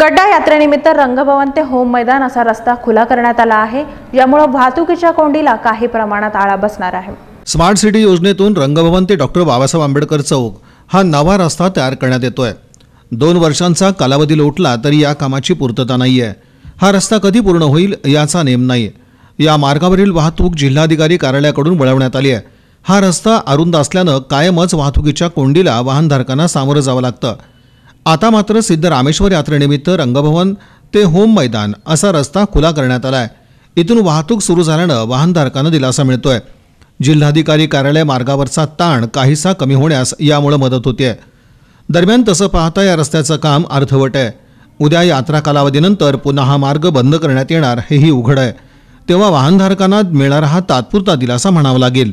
गड्डा यात्रेनिमित्त रंगभवन ते होम मैदान असा रस्ता खुला करण्यात आला आहे यामुळे वाहतुकीच्या कोंडीला काही प्रमाणात आळा बसणार आहे स्मार्ट सिटी योजनेतून रंगभवन ते डॉक्टर बाबासाहेब आंबेडकर चौक हा नवा रस्ता तयार करण्यात येतोय दोन वर्षांचा कालावधी लोटला तरी या कामाची पूर्तता नाही आहे हा रस्ता कधी पूर्ण होईल याचा नेम नाही या मार्गावरील वाहतूक जिल्हाधिकारी कार्यालयाकडून वळवण्यात आली आहे हा रस्ता अरुंद असल्यानं कायमच वाहतुकीच्या कोंडीला वाहनधारकांना सामोरं जावं लागतं आता मात्र सिद्ध रामेश्वर यात्रेनिमित्त रंगभवन ते होम मैदान असा रस्ता खुला करण्यात आला आहे इथून वाहतूक सुरू झाल्यानं वाहनधारकांना दिलासा मिळतोय जिल्हाधिकारी कार्यालय मार्गावरचा ताण काहीसा कमी होण्यास यामुळे मदत होते दरम्यान तसं पाहता या रस्त्याचं काम अर्धवट आहे उद्या यात्रा कालावधीनंतर पुन्हा हा मार्ग बंद करण्यात येणार हेही उघड आहे तेव्हा वाहनधारकांना मिळणारा हा तात्पुरता दिलासा म्हणावा लागेल